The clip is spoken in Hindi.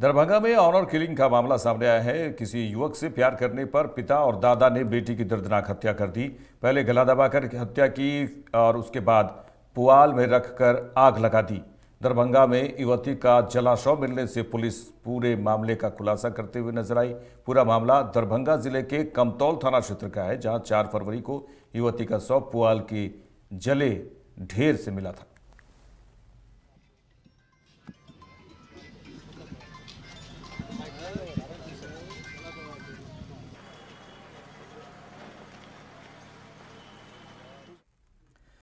दरभंगा में ऑनर किलिंग का मामला सामने आया है किसी युवक से प्यार करने पर पिता और दादा ने बेटी की दर्दनाक हत्या कर दी पहले गला दबाकर हत्या की और उसके बाद पुआल में रखकर आग लगा दी दरभंगा में युवती का जलाशव मिलने से पुलिस पूरे मामले का खुलासा करते हुए नजर आई पूरा मामला दरभंगा जिले के कमतौल थाना क्षेत्र का है जहां 4 फरवरी को युवती का शव पुआल के जले ढेर से मिला था